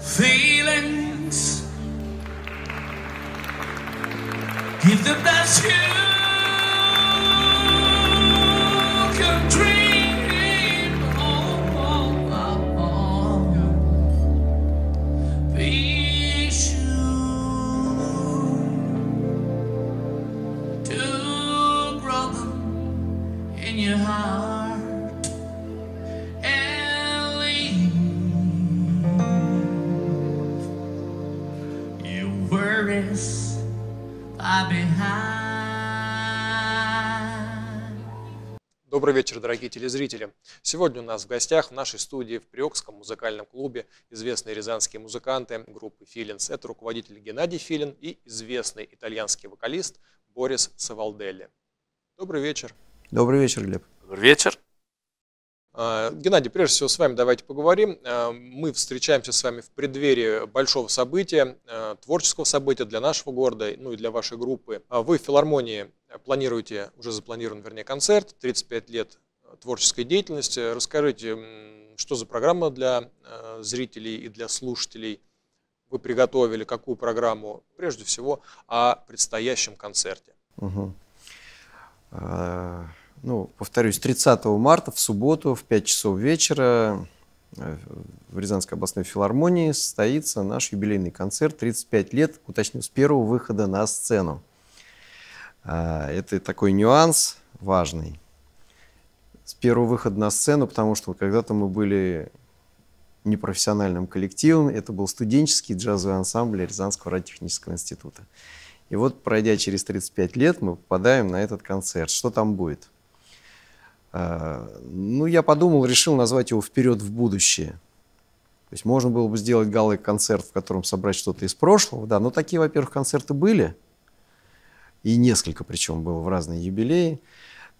Feelings. Give the best you Добрый вечер, дорогие телезрители. Сегодня у нас в гостях в нашей студии в Приокском музыкальном клубе известные рязанские музыканты группы «Филинс». Это руководитель Геннадий Филин и известный итальянский вокалист Борис Савалделли. Добрый вечер. Добрый вечер, Глеб. Добрый вечер. А, Геннадий, прежде всего с вами давайте поговорим. А, мы встречаемся с вами в преддверии большого события, а, творческого события для нашего города, ну и для вашей группы. Вы в филармонии планируете, уже запланирован, вернее, концерт, 35 лет творческой деятельности. Расскажите, что за программа для зрителей и для слушателей? Вы приготовили какую программу? Прежде всего, о предстоящем концерте. Угу ну, повторюсь, 30 марта в субботу в 5 часов вечера э, в Рязанской областной филармонии состоится наш юбилейный концерт «35 лет», уточню, с первого выхода на сцену. А, это такой нюанс важный. С первого выхода на сцену, потому что когда-то мы были непрофессиональным коллективом. Это был студенческий джазовый ансамбль Рязанского радиотехнического института. И вот, пройдя через 35 лет, мы попадаем на этот концерт. Что там будет? А, ну, я подумал, решил назвать его «Вперед в будущее». То есть можно было бы сделать галлы-концерт, в котором собрать что-то из прошлого, да, но такие, во-первых, концерты были, и несколько причем было в разные юбилеи.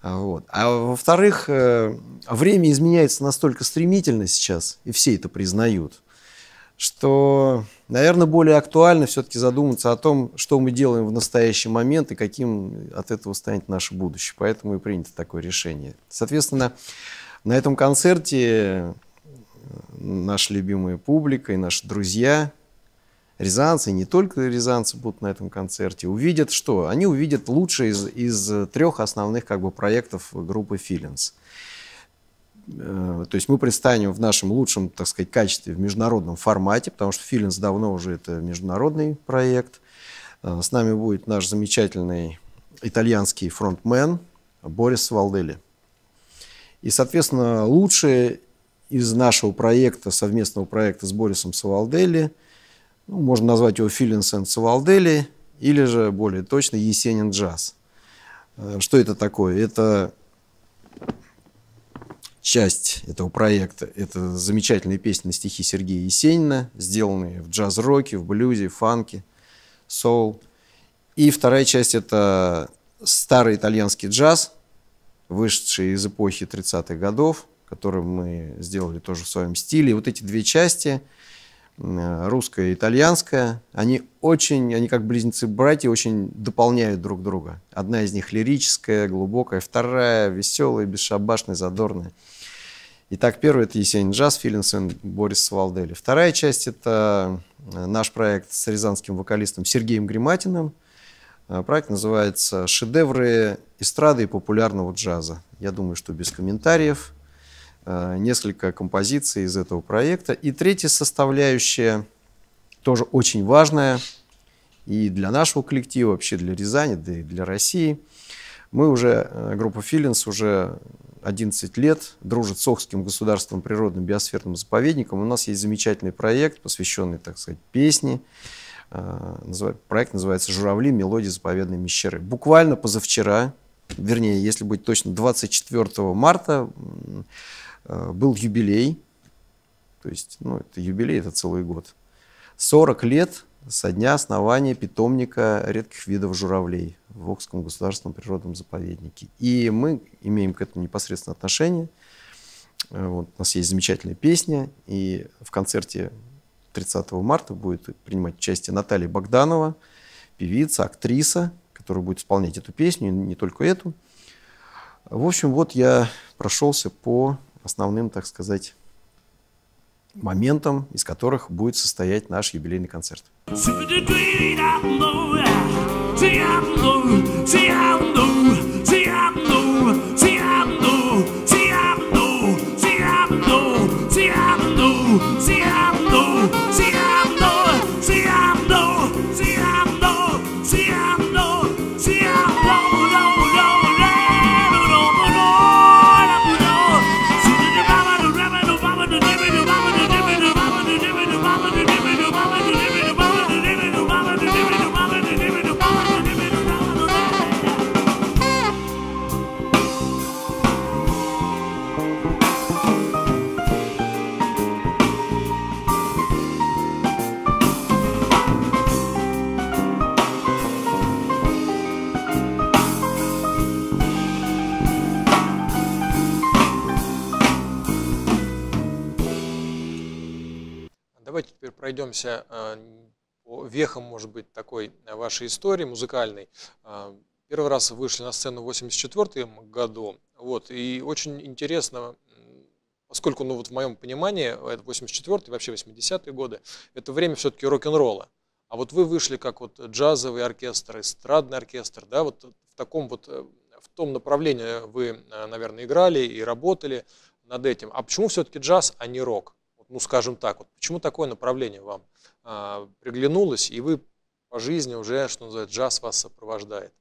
Вот. А во-вторых, э, время изменяется настолько стремительно сейчас, и все это признают, что, наверное, более актуально все-таки задуматься о том, что мы делаем в настоящий момент и каким от этого станет наше будущее. Поэтому и принято такое решение. Соответственно, на этом концерте э, наша любимая публика и наши друзья, рязанцы, и не только рязанцы будут на этом концерте, увидят что? Они увидят лучшее из, из э, трех основных как бы, проектов группы «Филинс». Э, то есть мы предстанем в нашем лучшем, так сказать, качестве в международном формате, потому что Филинс давно уже это международный проект. Э, с нами будет наш замечательный итальянский фронтмен Борис Валдели. И, соответственно, лучшее из нашего проекта, совместного проекта с Борисом Савалдели, ну, можно назвать его Филинс энд Савалдели, или же, более точно, Есенин джаз. Э, что это такое? Это часть этого проекта. Это замечательные песни на стихи Сергея Есенина, сделанные в джаз-роке, в блюзе, фанке, соул. И вторая часть – это старый итальянский джаз, вышедший из эпохи 30-х годов, который мы сделали тоже в своем стиле. И вот эти две части – Э, русская и итальянская, они очень, они как близнецы-братья, очень дополняют друг друга. Одна из них лирическая, глубокая, вторая веселая, бесшабашная, задорная. Итак, первый – это «Есенин джаз», Филинсен, Борис Свалдели. Вторая часть – это э, наш проект с рязанским вокалистом Сергеем Гриматиным. Э, проект называется «Шедевры эстрады и популярного джаза». Я думаю, что без комментариев – Э, несколько композиций из этого проекта. И третья составляющая, тоже очень важная и для нашего коллектива, вообще для Рязани, да и для России. Мы уже, э, группа «Филинс» уже 11 лет дружит с Охским государственным природным биосферным заповедником. У нас есть замечательный проект, посвященный, так сказать, песне. Э, проект называется «Журавли. Мелодии заповедной мещеры». Буквально позавчера, вернее, если быть точно, 24 марта Э, был юбилей, то есть, ну, это юбилей, это целый год. 40 лет со дня основания питомника редких видов журавлей в Окском государственном природном заповеднике. И мы имеем к этому непосредственно отношение. Э, вот, у нас есть замечательная песня, и в концерте 30 марта будет принимать участие Наталья Богданова, певица, актриса, которая будет исполнять эту песню, и не только эту. В общем, вот я прошелся по основным, так сказать, моментом, из которых будет состоять наш юбилейный концерт. See, I know, see, I know. пройдемся а, по вехам, может быть, такой а, вашей истории музыкальной. А, первый раз вышли на сцену в 1984 году. Вот, и очень интересно поскольку, ну вот в моем понимании, это 84 вообще 80-е годы, это время все-таки рок-н-ролла. А вот вы вышли как вот джазовый оркестр, эстрадный оркестр, да, вот в таком вот, э, в том направлении вы, наверное, играли и работали над этим. А почему все-таки джаз, а не рок? ну, скажем так, вот почему такое направление вам а, приглянулось, и вы по жизни уже, что называется, джаз вас сопровождает?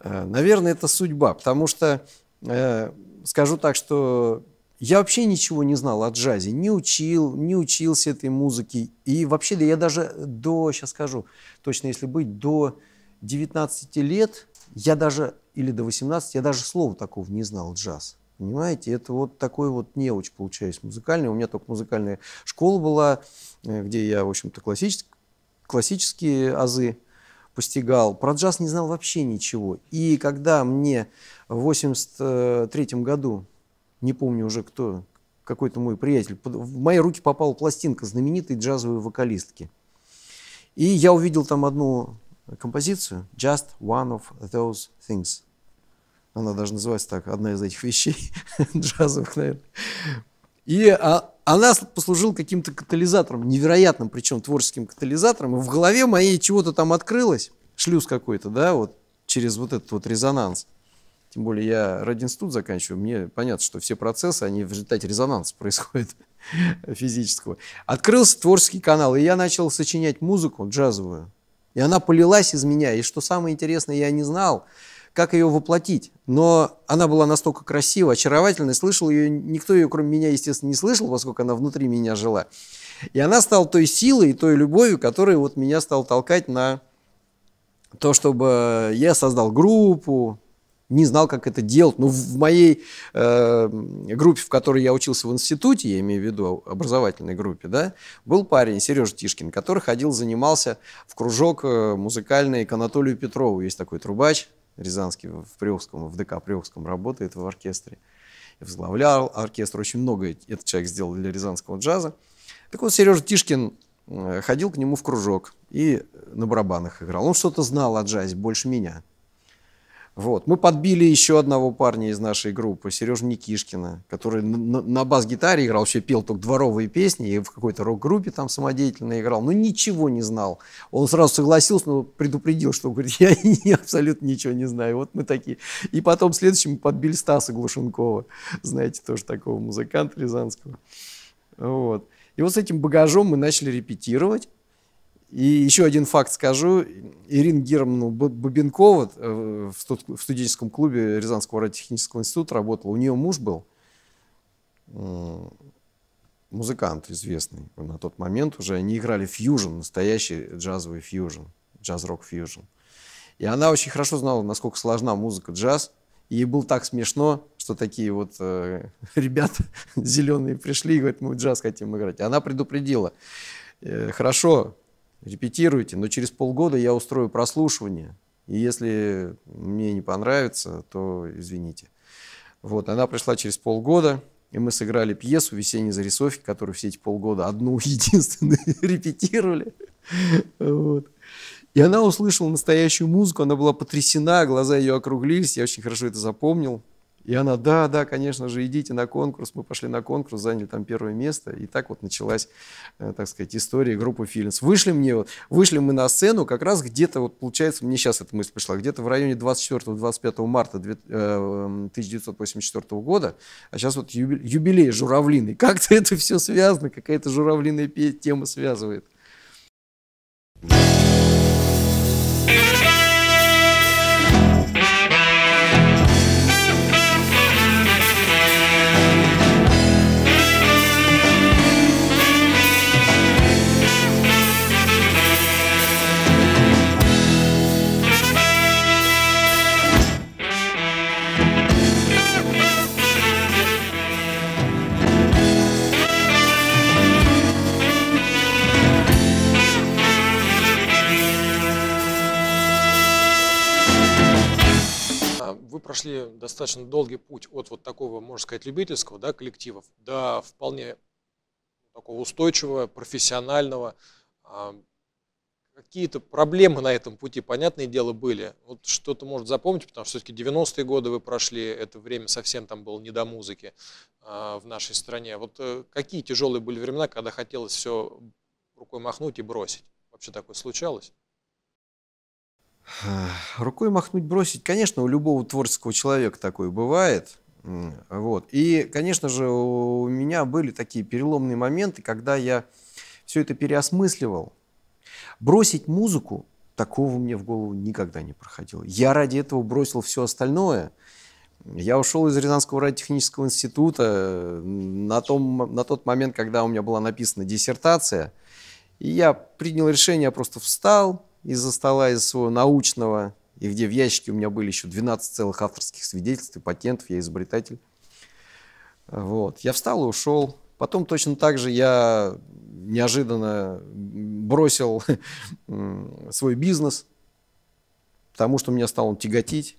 Э, наверное, это судьба, потому что э, скажу так, что я вообще ничего не знал о джазе, не учил, не учился этой музыке. И вообще, да я даже до, сейчас скажу, точно если быть, до 19 лет я даже, или до 18, я даже слова такого не знал, джаз. Понимаете, это вот такой вот неуч получается музыкальный. У меня только музыкальная школа была, э, где я, в общем-то, классический, классические азы постигал. Про джаз не знал вообще ничего. И когда мне в 83 году, не помню уже кто, какой-то мой приятель, в мои руки попала пластинка знаменитой джазовой вокалистки. И я увидел там одну композицию «Just one of those things». Она даже называется так, одна из этих вещей джазовых, наверное. И а, она послужила каким-то катализатором, невероятным причем творческим катализатором. И в голове моей чего-то там открылось, шлюз какой-то, да, вот через вот этот вот резонанс. Тем более я радиоинститут заканчиваю, мне понятно, что все процессы, они в результате резонанса происходят физического. Открылся творческий канал, и я начал сочинять музыку джазовую. И она полилась из меня. И что самое интересное, я не знал, как ее воплотить. Но она была настолько красива, очаровательна, слышал ее, никто ее, кроме меня, естественно, не слышал, поскольку она внутри меня жила. И она стала той силой и той любовью, которая вот меня стала толкать на то, чтобы я создал группу, не знал, как это делать. Ну, в моей э, группе, в которой я учился в институте, я имею в виду образовательной группе, да, был парень Сережа Тишкин, который ходил, занимался в кружок э, музыкальный к Анатолию Петрову. Есть такой трубач, Рязанский в Приокском, в ДК Приокском работает в оркестре. возглавлял оркестр. Очень много этот человек сделал для рязанского джаза. Так вот, Сережа Тишкин э, ходил к нему в кружок и на барабанах играл. Он что-то знал о джазе больше меня. Вот. Мы подбили еще одного парня из нашей группы, Сережу Никишкина, который на, на бас-гитаре играл, вообще пел только дворовые песни, и в какой-то рок-группе там самодеятельно играл, но ничего не знал. Он сразу согласился, но предупредил, что говорит, я не, абсолютно ничего не знаю. Вот мы такие. И потом следующим мы подбили Стаса Глушенкова, знаете, тоже такого музыканта рязанского. Вот. И вот с этим багажом мы начали репетировать. И еще один факт скажу. Ирина Германовна Бабенкова э, в студенческом клубе Рязанского радиотехнического института работала. У нее муж был музыкант известный на тот момент уже. Они играли фьюжн, настоящий джазовый фьюжн, джаз-рок фьюжн. И она очень хорошо знала, насколько сложна музыка джаз. И ей было так смешно, что такие вот э, ребята зеленые пришли и говорят, мы джаз хотим играть. она предупредила, э, хорошо, репетируйте, но через полгода я устрою прослушивание, и если мне не понравится, то извините. Вот, она пришла через полгода, и мы сыграли пьесу «Весенние зарисовки», которую все эти полгода одну единственную репетировали. Вот. И она услышала настоящую музыку, она была потрясена, глаза ее округлились, я очень хорошо это запомнил. И она, да, да, конечно же, идите на конкурс. Мы пошли на конкурс, заняли там первое место. И так вот началась, э, так сказать, история группы Филинс. Вышли мне вот, вышли мы на сцену как раз где-то, вот получается, мне сейчас эта мысль пришла, где-то в районе 24-25 марта 1984 э, года, а сейчас вот юбилей, юбилей журавлиный. Как-то это все связано, какая-то журавлиная тема связывает. вы прошли достаточно долгий путь от вот такого, можно сказать, любительского да, коллективов до вполне такого устойчивого, профессионального. А, какие-то проблемы на этом пути, понятное дело, были. Вот что-то, может, запомнить, потому что все-таки 90-е годы вы прошли, это время совсем там было не до музыки а, в нашей стране. Вот э, какие тяжелые были времена, когда хотелось все рукой махнуть и бросить? Вообще такое случалось? Рукой махнуть, бросить. Конечно, у любого творческого человека такое бывает. Вот. И, конечно же, у меня были такие переломные моменты, когда я все это переосмысливал. Бросить музыку такого мне в голову никогда не проходило. Я ради этого бросил все остальное. Я ушел из Рязанского радиотехнического института на, том, на тот момент, когда у меня была написана диссертация. И я принял решение, я просто встал, из-за стола, из своего научного, и где в ящике у меня были еще 12 целых авторских свидетельств и патентов, я изобретатель. Вот. Я встал и ушел. Потом точно так же я неожиданно бросил свой бизнес, потому что меня стал он тяготить.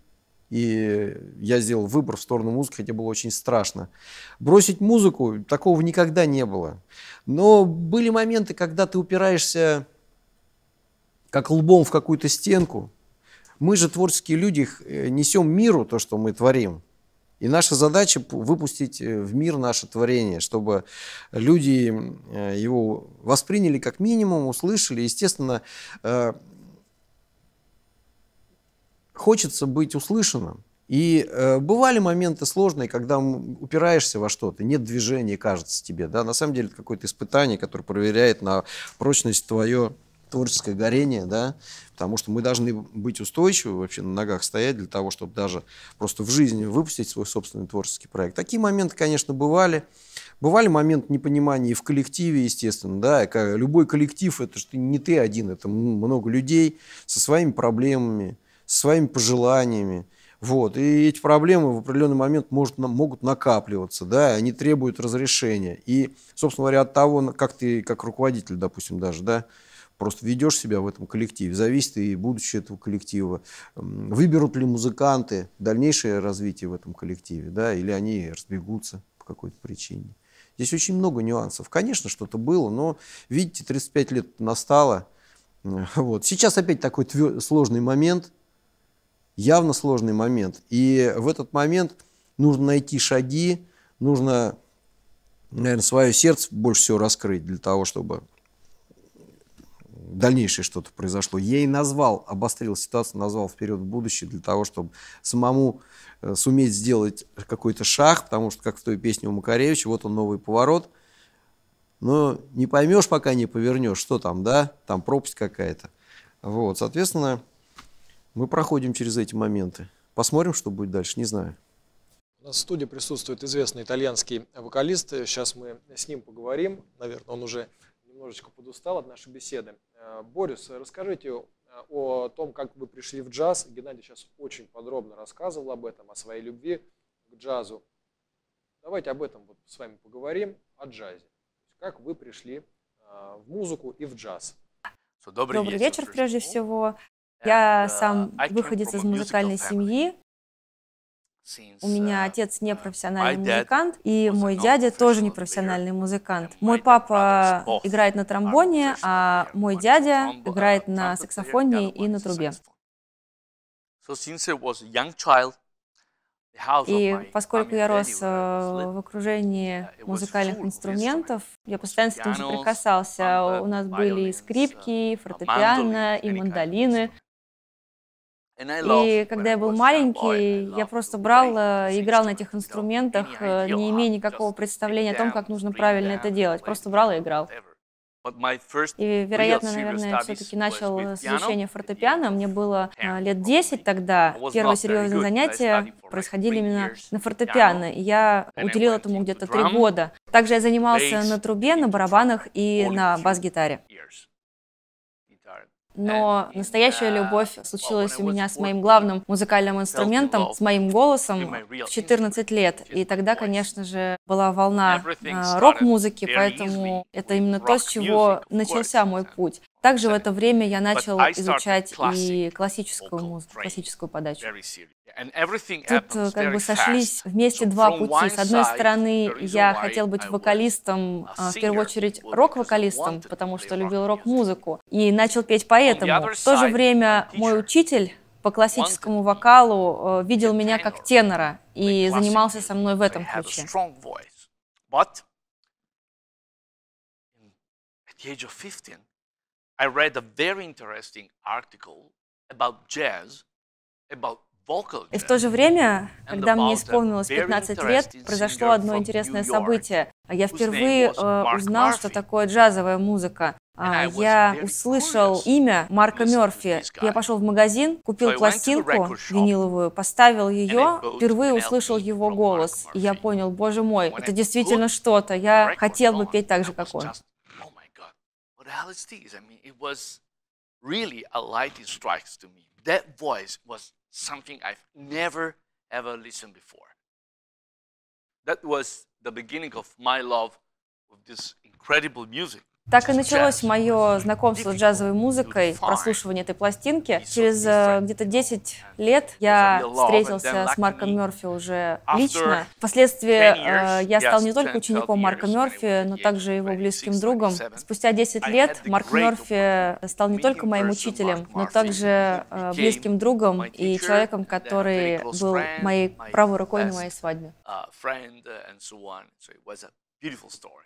И я сделал выбор в сторону музыки, хотя было очень страшно. Бросить музыку такого никогда не было. Но были моменты, когда ты упираешься как лбом в какую-то стенку. Мы же творческие люди э, несем миру то, что мы творим. И наша задача выпустить э, в мир наше творение, чтобы люди э, его восприняли как минимум, услышали. Естественно, хочется быть услышанным. И бывали моменты сложные, когда упираешься во что-то, нет движения, кажется тебе, да, на самом деле это какое-то испытание, которое проверяет на прочность твое творческое горение, да, потому что мы должны быть устойчивы, вообще на ногах стоять для того, чтобы даже просто в жизни выпустить свой собственный творческий проект. Такие моменты, конечно, бывали. Бывали моменты непонимания и в коллективе, естественно, да, любой коллектив, это же не ты один, это много людей со своими проблемами, со своими пожеланиями, вот. И эти проблемы в определенный момент может, могут накапливаться, да, они требуют разрешения. И, собственно говоря, от того, как ты, как руководитель, допустим, даже, да, просто ведешь себя в этом коллективе, зависит и будущее этого коллектива, выберут ли музыканты дальнейшее развитие в этом коллективе, да, или они разбегутся по какой-то причине. Здесь очень много нюансов. Конечно, что-то было, но, видите, 35 лет настало. Ну, вот. Сейчас опять такой сложный момент, явно сложный момент. И в этот момент нужно найти шаги, нужно, наверное, свое сердце больше всего раскрыть для того, чтобы дальнейшее что-то произошло. Я и назвал, обострил ситуацию, назвал вперед в будущее для того, чтобы самому э, суметь сделать какой-то шаг, потому что, как в той песне у Макаревича, вот он новый поворот, но не поймешь, пока не повернешь, что там, да, там пропасть какая-то. Вот, соответственно, мы проходим через эти моменты. Посмотрим, что будет дальше, не знаю. У нас в студии присутствует известный итальянский вокалист. Сейчас мы с ним поговорим. Наверное, он уже немножечко подустал от нашей беседы. Э, Борис, расскажите э, о том, как вы пришли в джаз. Геннадий сейчас очень подробно рассказывал об этом, о своей любви к джазу. Давайте об этом вот с вами поговорим, о джазе. Как вы пришли э, в музыку и в джаз? Добрый вечер, прежде всего. Я сам выходец из музыкальной семьи, у меня э, отец не профессиональный музыкант, и мой дядя тоже не профессиональный музыкант. Мой папа играет на тромбоне, а мой дядя играет на саксофоне и на трубе. И поскольку я рос э, в окружении музыкальных инструментов, я постоянно с этим соприкасался. У нас были скрипки, э, фортепиано, и мандолины. И когда я был маленький, я просто брал, э, играл на этих инструментах, э, не имея никакого представления о том, как нужно правильно это делать. Просто брал и играл. И, вероятно, наверное, все-таки начал с изучения фортепиано. Мне было а, лет 10 тогда. Первые серьезные занятия происходили именно на фортепиано. я уделил этому где-то три года. Также я занимался на трубе, на барабанах и на бас-гитаре. Но настоящая любовь случилась у меня с моим главным музыкальным инструментом, с моим голосом в 14 лет. И тогда, конечно же, была волна а, рок-музыки, поэтому это именно то, с чего начался мой путь. Также в это время я начал изучать и классическую музыку, классическую подачу. Тут э, как бы сошлись вместе два пути. С одной стороны, я хотел быть вокалистом, а, в первую очередь рок-вокалистом, потому что любил рок-музыку, и начал петь поэтому. В то же время мой учитель по классическому вокалу э, видел меня как тенора и занимался со мной в этом ключе. At the age of 15, I read a very interesting article about jazz, about И в то же время, когда мне исполнилось 15 лет, произошло одно интересное событие. Я впервые э, узнал, что такое джазовая музыка. А, я услышал имя Марка Мерфи. Я пошел в магазин, купил пластинку виниловую, поставил ее, впервые услышал его голос. И я понял, боже мой, это действительно что-то. Я хотел бы петь так же, как он. what the hell is this? I mean, it was really a lightning strike to me. That voice was something I've never ever listened before. That was the beginning of my love with this incredible music. Так и началось мое знакомство с джазовой музыкой, прослушивание этой пластинки. Через э, где-то 10 лет я встретился с Марком Мерфи уже лично. Впоследствии э, я стал не только учеником Марка Мерфи, но также его близким другом. Спустя 10 лет Марк Мерфи стал не только моим учителем, но также близким другом и человеком, который был моей правой рукой на моей свадьбе. Uh, uh, beautiful story.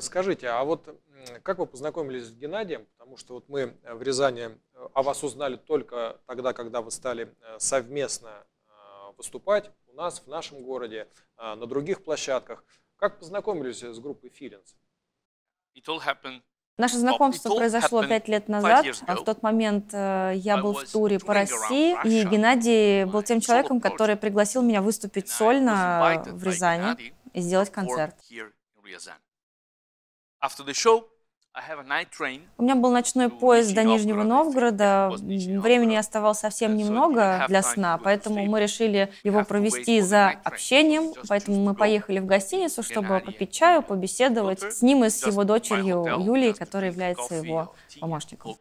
скажите, а вот как вы познакомились с Геннадием? Потому что вот мы в Рязани э, о вас узнали только тогда, когда вы стали э, совместно э, выступать у нас, в нашем городе, на других площадках. Как познакомились с группой Филинс? Наше знакомство произошло пять лет назад. А в тот момент я был в туре по России, и Геннадий был тем человеком, который пригласил меня выступить сольно в Рязани и сделать концерт. У меня был ночной поезд до Нижнего Новгорода. Времени оставалось совсем немного для сна, поэтому мы решили его провести за общением. Поэтому мы поехали в гостиницу, чтобы попить чаю, побеседовать с ним и с его дочерью Юлией, которая является его помощником.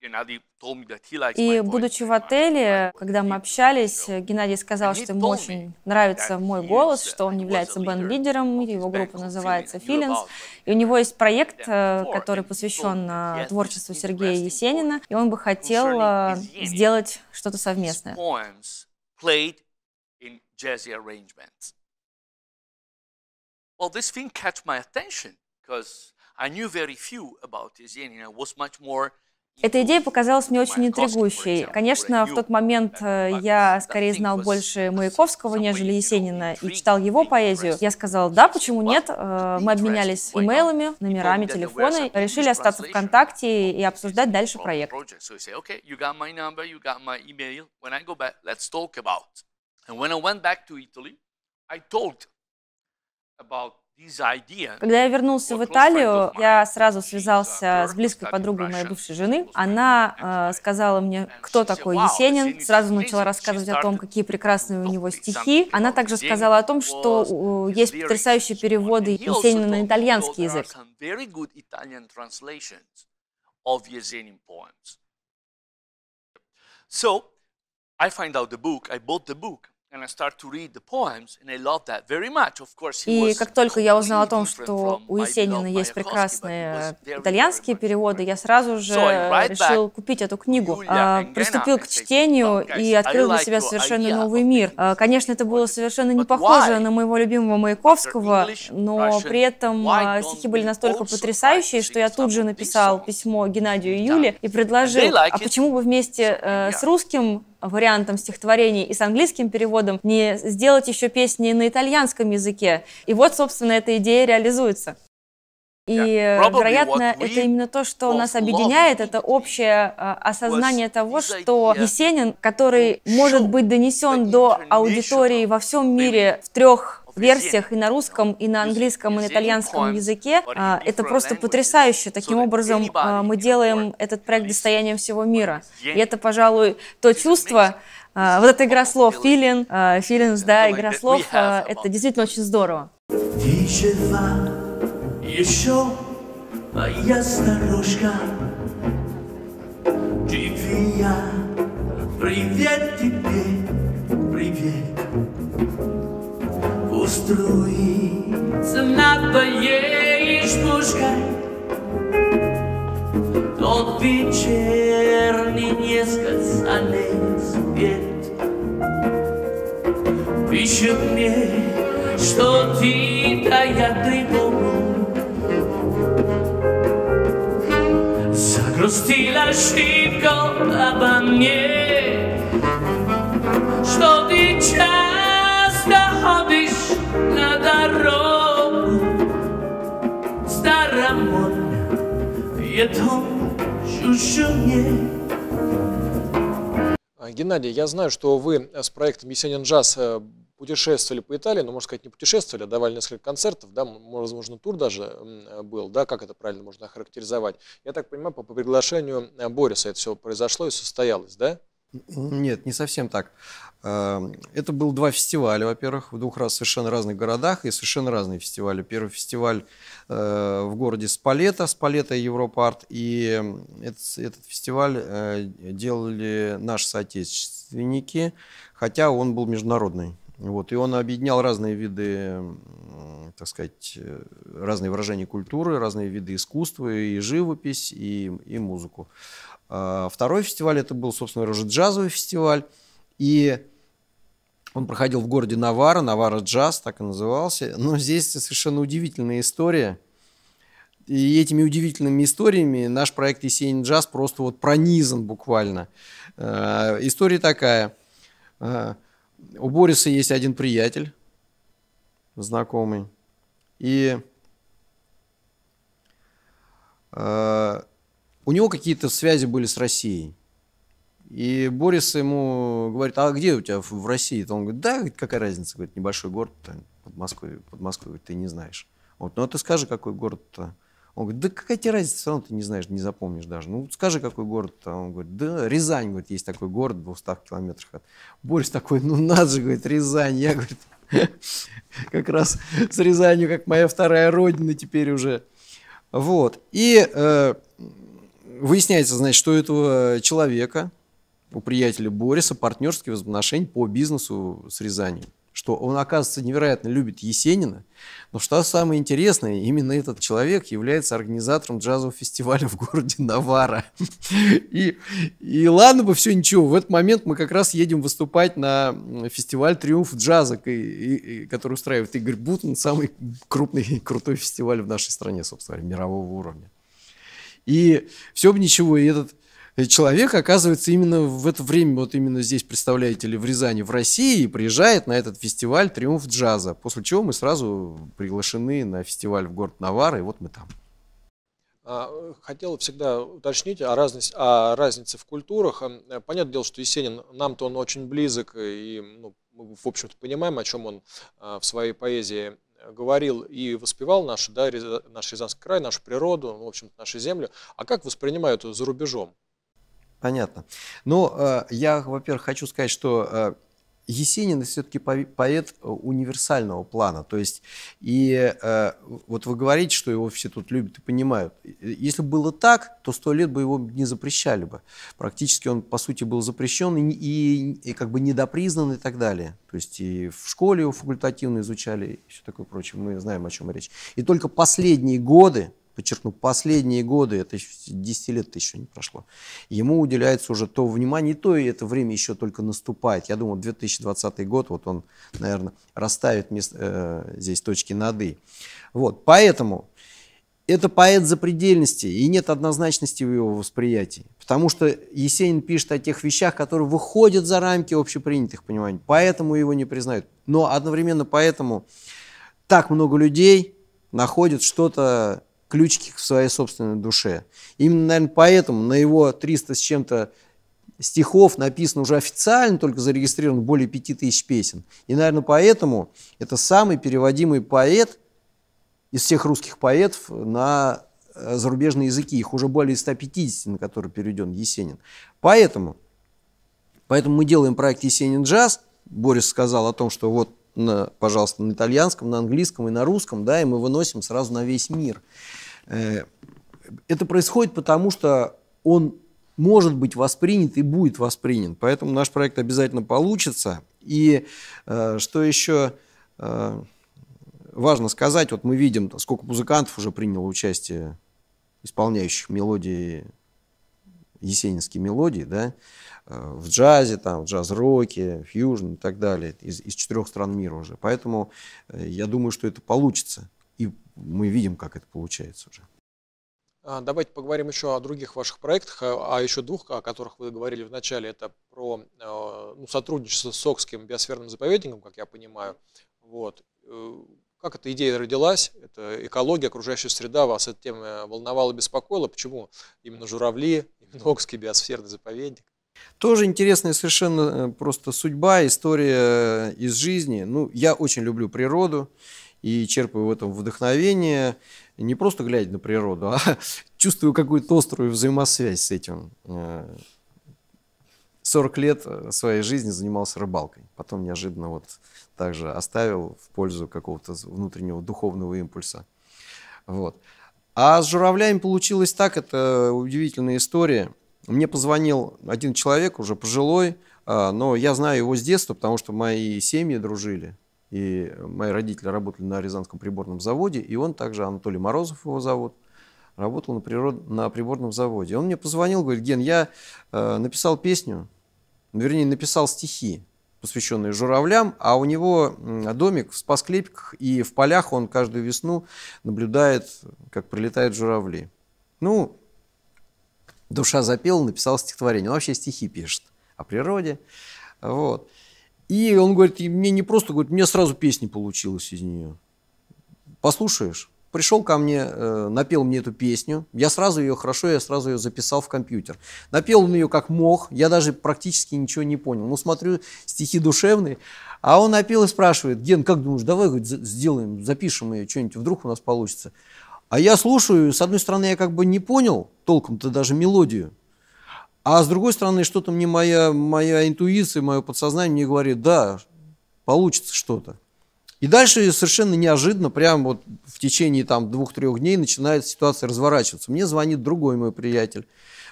И будучи в отеле, когда мы общались, Геннадий сказал, что ему очень нравится мой голос, uh, что он является бенд-лидером, его группа называется «Филинс». И у него есть проект, э, который посвящен э, творчеству Сергея Есенина, и он бы хотел э, сделать что-то совместное. I knew very few about Yesenin. was much more эта идея показалась мне очень интригующей. Конечно, в тот момент э, я скорее знал больше Маяковского, нежели Есенина, и читал его поэзию. Я сказал: да, почему нет? Э, мы обменялись имейлами, номерами, телефоны, решили остаться в контакте и обсуждать дальше проект. about когда я вернулся в Италию, я сразу связался с близкой подругой моей бывшей жены. Она э, сказала мне, кто такой Есенин, сразу начала рассказывать о том, какие прекрасные у него стихи. Она также сказала о том, что э, есть потрясающие переводы Есенина на итальянский язык. So, I find out the book, I bought the book. И как только я узнала о том, что у Есенина есть прекрасные итальянские переводы, я сразу же решил купить эту книгу. А, приступил к чтению и открыл для себя совершенно новый мир. А, конечно, это было совершенно не похоже на моего любимого Маяковского, но при этом а, стихи были настолько потрясающие, что я тут же написал письмо Геннадию и Юле и предложил, а почему бы вместе э, с русским вариантом стихотворений и с английским переводом, не сделать еще песни на итальянском языке. И вот, собственно, эта идея реализуется. И, э, вероятно, это именно то, что нас объединяет, это общее э, осознание того, что Есенин, который может быть донесен до аудитории во всем мире в трех версиях и на русском, и на английском, и на итальянском языке. А, это просто потрясающе. Таким образом, а, мы делаем этот проект достоянием всего мира. И это, пожалуй, то чувство, а, вот эта игра слов feeling, feelings, да, игра слов, это действительно очень здорово. Ничего еще моя старушка, тебе привет тебе, привет. Устроить, земната е изпушка. Тот вечер ни днеска са не спят. Пише мне, что ты да я тревогу. Загрустила шибко обо мне, что ты часто ходишь. А, Геннадий, я знаю, что вы с проектом «Есенин джаз» э, путешествовали по Италии, но, ну, можно сказать, не путешествовали, а давали несколько концертов, да, возможно, тур даже был, да, как это правильно можно охарактеризовать. Я так понимаю, по приглашению э, Бориса это все произошло и состоялось, да? Нет, не совсем так. Эм, это был два фестиваля, во-первых, в двух раз совершенно разных городах и совершенно разные фестивали. Первый фестиваль э, в городе Спалета, Спалета Европа Арт, и этот, этот фестиваль э, делали наши соотечественники, хотя он был международный. Вот, и он объединял разные виды, так сказать, э, разные выражения культуры, разные виды искусства, и живопись, и, и музыку. А, второй фестиваль это был, собственно говоря, уже джазовый фестиваль. И он проходил в городе Навара, Навара джаз, так и назывался. Но здесь совершенно удивительная история. И этими удивительными историями наш проект «Есенин джаз» просто вот пронизан буквально. А, история такая. А, у Бориса есть один приятель, знакомый. И у него какие-то связи были с Россией. И Борис ему говорит, а где у тебя в России? -то? Он говорит, да, какая разница, говорит, небольшой город под Москвой, под Москвой, ты не знаешь. Вот, ну а ты скажи, какой город-то? Он говорит, да какая тебе разница, все равно ты не знаешь, не запомнишь даже. Ну скажи, какой город-то? Он говорит, да Рязань, говорит, есть такой город в 200 километрах от. Борис такой, ну надо же, говорит, Рязань. Я, говорит, как раз с Рязанью, как моя вторая родина теперь уже. Вот. И э, Выясняется, значит, что у этого человека, у приятеля Бориса, партнерские взаимоотношения по бизнесу с Рязани, Что он, оказывается, невероятно любит Есенина. Но что самое интересное, именно этот человек является организатором джазового фестиваля в городе Навара. И, и ладно бы все ничего, в этот момент мы как раз едем выступать на фестиваль «Триумф джаза», который устраивает Игорь Бутман, самый крупный крутой фестиваль в нашей стране, собственно говоря, мирового уровня. И все бы ничего, и этот э, человек оказывается именно в это время, вот именно здесь, представляете ли, в Рязани, в России, и приезжает на этот фестиваль «Триумф джаза», после чего мы сразу приглашены на фестиваль в город Навара, и вот мы там. А, хотел всегда уточнить о, разнице, о разнице в культурах. Эм, понятное дело, что Есенин, нам-то он очень близок, и ну, мы, в общем-то, понимаем, о чем он э, в своей поэзии говорил и воспевал наш, да, наш Рязанский край, нашу природу, ну, в общем-то, нашу землю. А как воспринимают за рубежом? Понятно. Ну, э, я, во-первых, хочу сказать, что э, Есенин все-таки поэт э, универсального плана. То есть, и э, вот вы говорите, что его все тут любят и понимают. Э, если было так, то сто лет бы его не запрещали бы. Практически он, по сути, был запрещен и, и, и как бы недопризнан и так далее. То есть и в школе его факультативно изучали и все такое прочее. Мы знаем, о чем речь. И только последние годы, подчеркну, последние годы, это 10 лет еще не прошло, ему уделяется уже то внимание, и то и это время еще только наступает. Я думаю, 2020 год, вот он, наверное, расставит мест, э, здесь точки над «и». Вот, поэтому это поэт запредельности, и нет однозначности в его восприятии. Потому что Есенин пишет о тех вещах, которые выходят за рамки общепринятых пониманий, поэтому его не признают. Но одновременно поэтому так много людей находят что-то ключики в своей собственной душе. Именно, наверное, поэтому на его 300 с чем-то стихов написано уже официально, только зарегистрировано более 5000 песен. И, наверное, поэтому это самый переводимый поэт из всех русских поэтов на э, зарубежные языки. Их уже более 150, на которые переведен Есенин. Поэтому, поэтому мы делаем проект «Есенин джаз». Борис сказал о том, что вот на, пожалуйста, на итальянском, на английском и на русском, да, и мы выносим сразу на весь мир. Э, это происходит потому, что он может быть воспринят и будет воспринят. Поэтому наш проект обязательно получится. И э, что еще э, важно сказать, вот мы видим, сколько музыкантов уже приняло участие, исполняющих мелодии, есенинские мелодии, да, Э, в джазе, там, в джаз-роке, фьюжн и так далее, из, из четырех стран мира уже. Поэтому э, я думаю, что это получится. И мы видим, как это получается уже. А, давайте поговорим еще о других ваших проектах, а, а еще двух, о которых вы говорили в начале. Это про э, ну, сотрудничество с Окским биосферным заповедником, как я понимаю. Вот. Как эта идея родилась? Это экология, окружающая среда вас эта тема волновала, беспокоила. Почему именно журавли, именно Окский биосферный заповедник? Тоже интересная совершенно э, просто судьба, история э, из жизни. Ну, я очень люблю природу и черпаю в этом вдохновение, не просто глядя на природу, а чувствую какую-то острую взаимосвязь с этим. 40 э, лет своей жизни занимался рыбалкой. Потом неожиданно вот также оставил в пользу какого-то внутреннего духовного импульса. Вот. А с журавлями получилось так, это удивительная история. Мне позвонил один человек, уже пожилой, а, но я знаю его с детства, потому что мои семьи дружили. И мои родители работали на Рязанском приборном заводе, и он также, Анатолий Морозов его зовут, работал на, природ... на приборном заводе. Он мне позвонил, говорит, Ген, я э, написал песню, вернее, написал стихи, посвященные журавлям, а у него домик в Спасклепиках, и в полях он каждую весну наблюдает, как прилетают журавли. Ну, душа запела, написал стихотворение. Он вообще стихи пишет о природе. Вот. И он говорит, и мне не просто, говорит, мне сразу песня получилась из нее. Послушаешь? Пришел ко мне, э, напел мне эту песню. Я сразу ее хорошо, я сразу ее записал в компьютер. Напел он ее как мог, я даже практически ничего не понял. Ну, смотрю, стихи душевные. А он напел и спрашивает, Ген, как думаешь, давай говорит, сделаем, запишем ее, что-нибудь вдруг у нас получится. А я слушаю, с одной стороны, я как бы не понял толком-то даже мелодию, а с другой стороны, что-то мне моя, моя интуиция, мое подсознание мне говорит, да, получится что-то. И дальше совершенно неожиданно, прямо вот в течение там двух-трех дней начинает ситуация разворачиваться. Мне звонит другой мой приятель,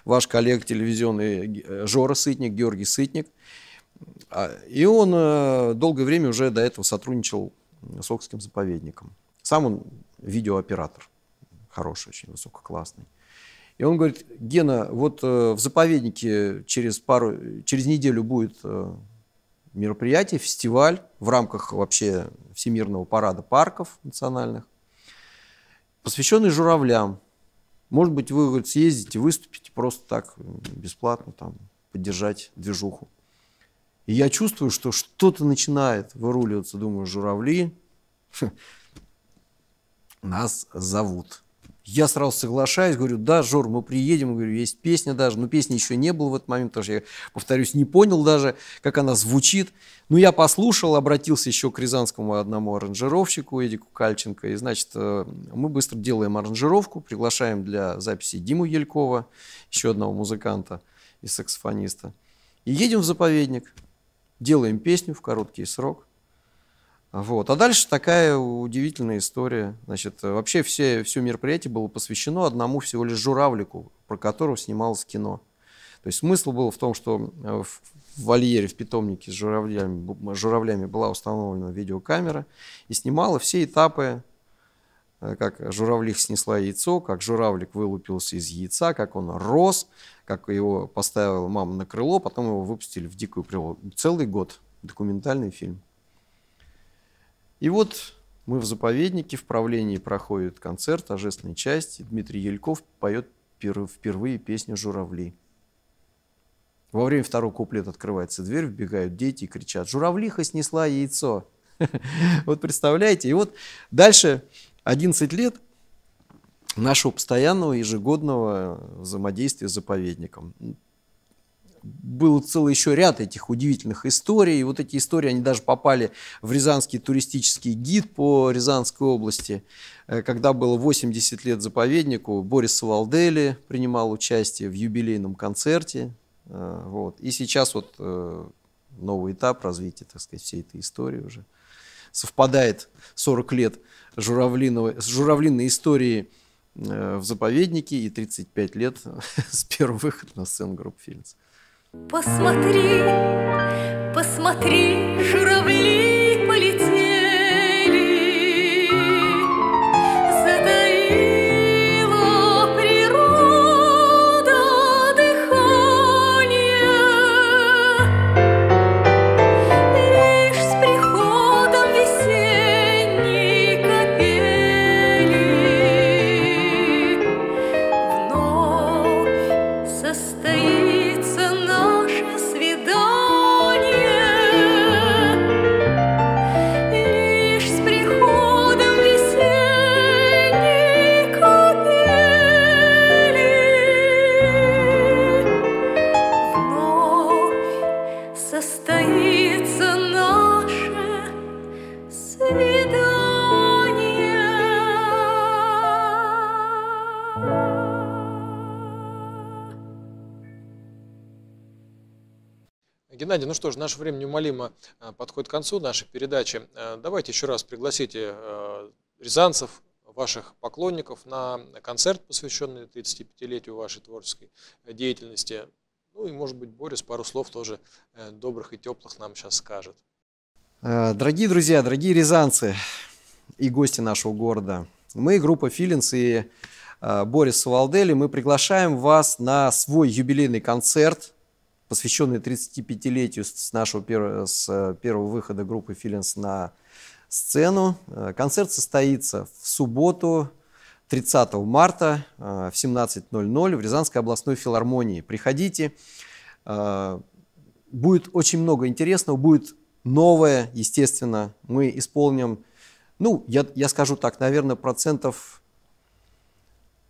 ваш коллега телевизионный э, э, Жора Сытник, Георгий Сытник. А, и он э, долгое время уже до этого сотрудничал с Окским заповедником. Сам он видеооператор хороший, очень высококлассный. И он говорит, Гена, вот э, в заповеднике через пару, через неделю будет э, мероприятие, фестиваль в рамках вообще Всемирного парада парков национальных, посвященный журавлям. Может быть, вы говорит, съездите, выступите просто так, бесплатно, там, поддержать движуху. И я чувствую, что что-то начинает выруливаться. Думаю, журавли нас зовут. Я сразу соглашаюсь, говорю, да, Жор, мы приедем, говорю, есть песня даже, но песни еще не было в этот момент, потому что я, повторюсь, не понял даже, как она звучит. Но ну, я послушал, обратился еще к рязанскому одному аранжировщику, Эдику Кальченко, и, значит, э, мы быстро делаем аранжировку, приглашаем для записи Диму Елькова, еще одного музыканта и саксофониста, и едем в заповедник, делаем песню в короткий срок, вот. А дальше такая удивительная история. Значит, вообще все, все мероприятие было посвящено одному всего лишь журавлику, про которого снималось кино. То есть смысл был в том, что э, в вольере, в питомнике с журавлями, журавлями была установлена видеокамера и снимала все этапы э, как журавлих снесла яйцо, как журавлик вылупился из яйца, как он рос, как его поставила мама на крыло, потом его выпустили в дикую природу. Целый год документальный фильм. И вот мы в заповеднике, в правлении проходит концерт, торжественная часть. Дмитрий Ельков поет впервые песню «Журавли». Во время второго куплета открывается дверь, вбегают дети и кричат «Журавлиха снесла яйцо!» Вот представляете? И вот дальше 11 лет нашего постоянного ежегодного взаимодействия с заповедником был целый еще ряд этих удивительных историй. И вот эти истории, они даже попали в Рязанский туристический гид по Рязанской области, э, когда было 80 лет заповеднику. Борис Валдели принимал участие в юбилейном концерте. Э, вот. И сейчас вот э, новый этап развития, так сказать, всей этой истории уже. Совпадает 40 лет журавлиного, журавлиной истории в заповеднике и 35 лет с первого выхода на сцену группы Филинс. Посмотри, посмотри, журавли полетели. Геннадий, ну что ж, наше время неумолимо э, подходит к концу нашей передачи. Э, давайте еще раз пригласите э, рязанцев, ваших поклонников на концерт, посвященный 35-летию вашей творческой деятельности. Ну и, может быть, Борис пару слов тоже добрых и теплых нам сейчас скажет. Дорогие друзья, дорогие рязанцы и гости нашего города, мы, группа «Филинс» и Борис Сувалдели, мы приглашаем вас на свой юбилейный концерт – посвященный 35-летию с нашего первого, с э, первого выхода группы «Филинс» на сцену. Э, концерт состоится в субботу, 30 марта э, в 17.00 в Рязанской областной филармонии. Приходите, будет очень много интересного, будет новое, естественно. Мы исполним, ну, я, я скажу так, наверное, процентов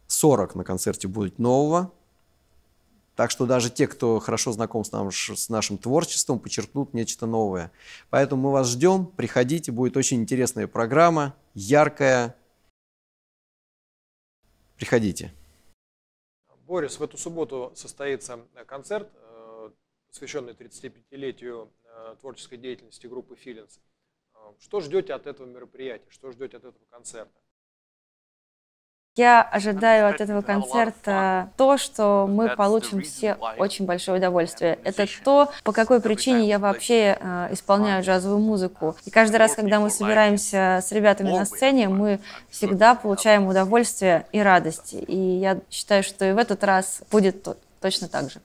40 на концерте будет нового, так что даже те, кто хорошо знаком с, нам, с нашим творчеством, подчеркнут нечто новое. Поэтому мы вас ждем, приходите, будет очень интересная программа, яркая. Приходите. Борис, в эту субботу состоится э, концерт, э, посвященный 35-летию э, творческой деятельности группы «Филинс». Что ждете от этого мероприятия? Что ждете от этого концерта? Я ожидаю от этого концерта то, что мы получим все очень большое удовольствие. Это то, по какой причине я вообще э, исполняю джазовую музыку. И каждый раз, когда мы собираемся с ребятами на сцене, мы всегда получаем удовольствие и радость. И я считаю, что и в этот раз будет точно так же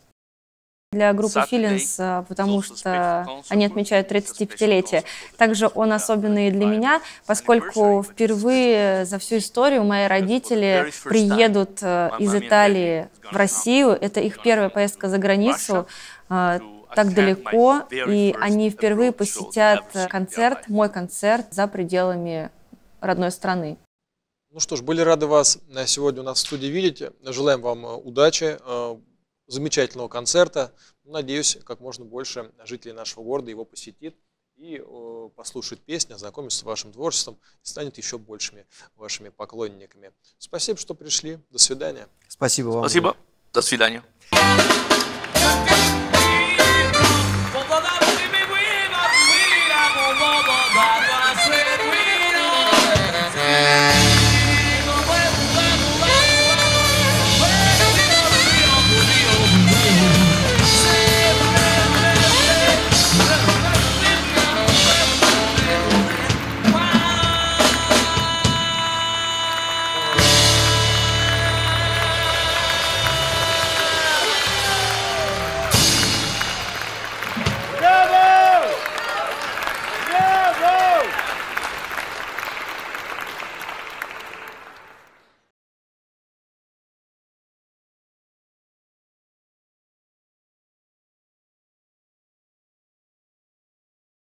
для группы Филинс, э, потому что они отмечают 35-летие. Также он особенный для меня, поскольку впервые за всю историю мои родители приедут э, из Италии в Россию. Это их первая поездка за границу э, так далеко, и они впервые посетят концерт, мой концерт, за пределами родной страны. Ну что ж, были рады вас сегодня у нас в студии видеть. Желаем вам удачи, замечательного концерта. Надеюсь, как можно больше жителей нашего города его посетит и э, послушает песни, ознакомится с вашим творчеством и станет еще большими вашими поклонниками. Спасибо, что пришли. До свидания. Спасибо вам. Спасибо. До свидания.